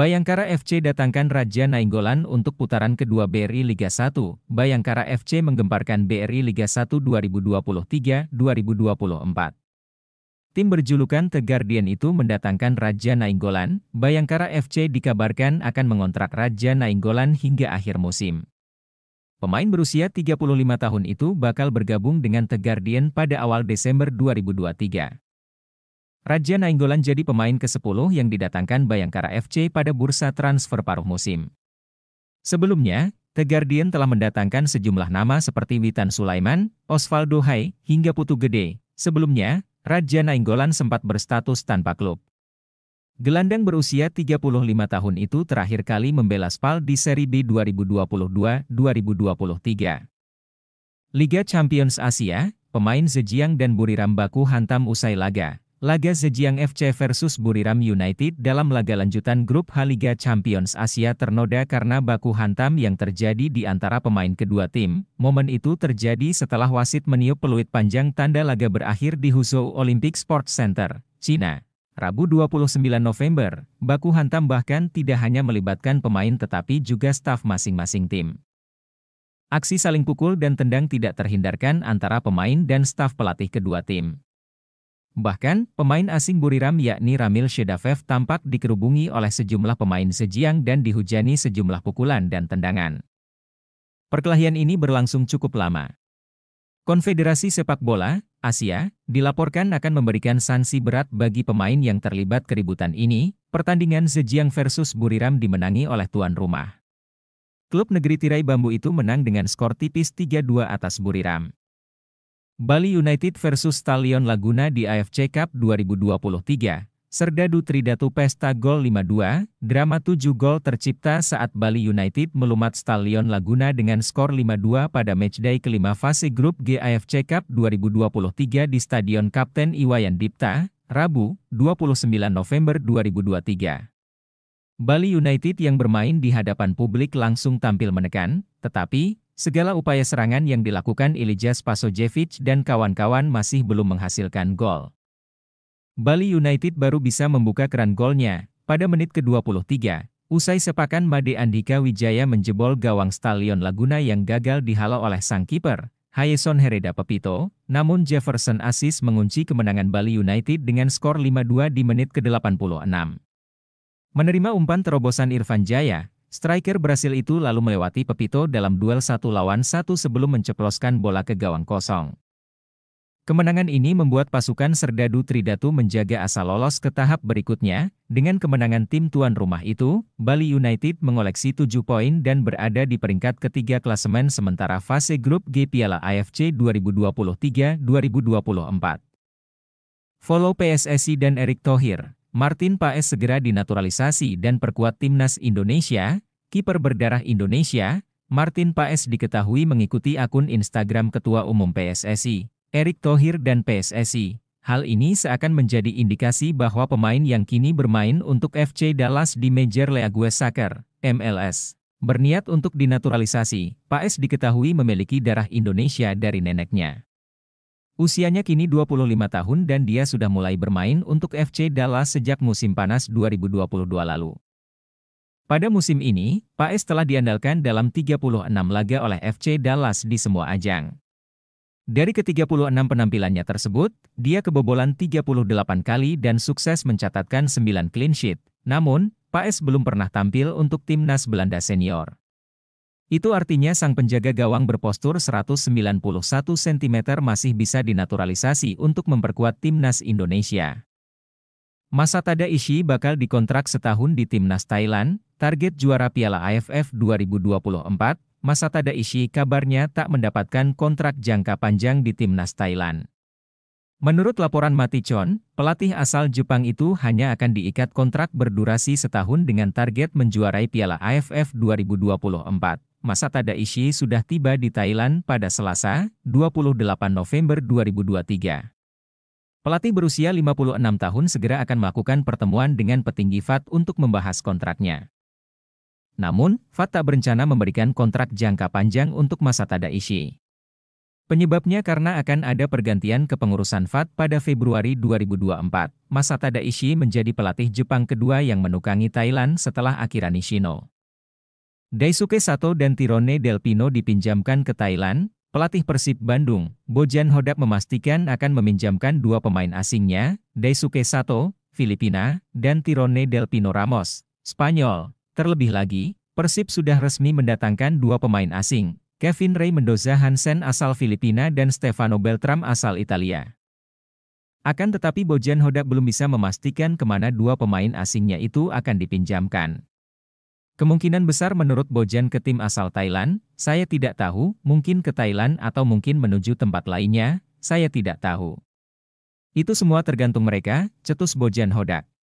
Bayangkara FC datangkan Raja Nainggolan untuk putaran kedua BRI Liga 1. Bayangkara FC menggemparkan BRI Liga 1 2023-2024. Tim berjulukan The Guardian itu mendatangkan Raja Nainggolan. Bayangkara FC dikabarkan akan mengontrak Raja Nainggolan hingga akhir musim. Pemain berusia 35 tahun itu bakal bergabung dengan The Guardian pada awal Desember 2023. Raja Nainggolan jadi pemain ke-10 yang didatangkan Bayangkara FC pada bursa transfer paruh musim. Sebelumnya, The Guardian telah mendatangkan sejumlah nama seperti Witan Sulaiman, Osvaldo Hai, hingga Putu Gede. Sebelumnya, Raja Nainggolan sempat berstatus tanpa klub. Gelandang berusia 35 tahun itu terakhir kali membela Spal di seri B 2022-2023. Liga Champions Asia, pemain Zhejiang dan Buriram Baku hantam usai laga. Laga Zhejiang FC versus Buriram United dalam laga lanjutan grup H Liga Champions Asia ternoda karena baku hantam yang terjadi di antara pemain kedua tim. Momen itu terjadi setelah wasit meniup peluit panjang tanda laga berakhir di Huzhou Olympic Sports Center, China, Rabu 29 November, baku hantam bahkan tidak hanya melibatkan pemain tetapi juga staf masing-masing tim. Aksi saling pukul dan tendang tidak terhindarkan antara pemain dan staf pelatih kedua tim. Bahkan, pemain asing Buriram yakni Ramil Shedafev tampak dikerubungi oleh sejumlah pemain sejiang dan dihujani sejumlah pukulan dan tendangan. Perkelahian ini berlangsung cukup lama. Konfederasi Sepak Bola, Asia, dilaporkan akan memberikan sanksi berat bagi pemain yang terlibat keributan ini, pertandingan sejiang versus Buriram dimenangi oleh tuan rumah. Klub negeri tirai bambu itu menang dengan skor tipis 3-2 atas Buriram. Bali United versus Stallion Laguna di AFC Cup 2023, Serdadu Tridatu Pesta Gol 5-2. drama 7 gol tercipta saat Bali United melumat Stallion Laguna dengan skor 5-2 pada matchday kelima fase grup G AFC Cup 2023 di Stadion Kapten Iwayan Dipta, Rabu, 29 November 2023. Bali United yang bermain di hadapan publik langsung tampil menekan, tetapi Segala upaya serangan yang dilakukan Ilija Spasojevic dan kawan-kawan masih belum menghasilkan gol. Bali United baru bisa membuka keran golnya pada menit ke-23, usai sepakan Made Andika Wijaya menjebol gawang Stallion Laguna yang gagal dihalau oleh sang kiper, Hayeson Hereda Pepito, namun Jefferson Asis mengunci kemenangan Bali United dengan skor 5-2 di menit ke-86. Menerima umpan terobosan Irfan Jaya, Striker Brasil itu lalu melewati Pepito dalam duel satu lawan satu sebelum menceploskan bola ke gawang kosong. Kemenangan ini membuat pasukan Serdadu Tridatu menjaga asa lolos ke tahap berikutnya. Dengan kemenangan tim tuan rumah itu, Bali United mengoleksi 7 poin dan berada di peringkat ketiga klasemen sementara fase grup G Piala AFC 2023-2024. Follow PSSI dan Erick Thohir Martin Paes segera dinaturalisasi dan perkuat timnas Indonesia, kiper berdarah Indonesia, Martin Paes diketahui mengikuti akun Instagram Ketua Umum PSSI, Erick Thohir dan PSSI. Hal ini seakan menjadi indikasi bahwa pemain yang kini bermain untuk FC Dallas di Major League Soccer, MLS, berniat untuk dinaturalisasi. Paes diketahui memiliki darah Indonesia dari neneknya. Usianya kini 25 tahun dan dia sudah mulai bermain untuk FC Dallas sejak musim panas 2022 lalu. Pada musim ini, Paes telah diandalkan dalam 36 laga oleh FC Dallas di semua ajang. Dari ke-36 penampilannya tersebut, dia kebobolan 38 kali dan sukses mencatatkan 9 clean sheet. Namun, Paes belum pernah tampil untuk timnas Belanda senior. Itu artinya sang penjaga gawang berpostur 191 cm masih bisa dinaturalisasi untuk memperkuat timnas Indonesia. Masatada Ishii bakal dikontrak setahun di timnas Thailand, target juara Piala AFF 2024, Masatada Ishii kabarnya tak mendapatkan kontrak jangka panjang di timnas Thailand. Menurut laporan Matichon, pelatih asal Jepang itu hanya akan diikat kontrak berdurasi setahun dengan target menjuarai Piala AFF 2024. Masatada Ishii sudah tiba di Thailand pada Selasa, 28 November 2023. Pelatih berusia 56 tahun segera akan melakukan pertemuan dengan petinggi FAT untuk membahas kontraknya. Namun, FAT tak berencana memberikan kontrak jangka panjang untuk Masatada Ishii. Penyebabnya karena akan ada pergantian kepengurusan FAT pada Februari 2024. Masatada Ishii menjadi pelatih Jepang kedua yang menukangi Thailand setelah Akira Nishino. Daisuke Sato dan Tirone Pino dipinjamkan ke Thailand, pelatih Persib Bandung, Bojan Hodak memastikan akan meminjamkan dua pemain asingnya, Daisuke Sato, Filipina, dan Tirone Pino Ramos, Spanyol. Terlebih lagi, Persib sudah resmi mendatangkan dua pemain asing, Kevin Ray Mendoza Hansen asal Filipina dan Stefano Beltram asal Italia. Akan tetapi Bojan Hodak belum bisa memastikan kemana dua pemain asingnya itu akan dipinjamkan. Kemungkinan besar menurut Bojan ke tim asal Thailand, saya tidak tahu, mungkin ke Thailand atau mungkin menuju tempat lainnya, saya tidak tahu. Itu semua tergantung mereka, cetus Bojan Hodak.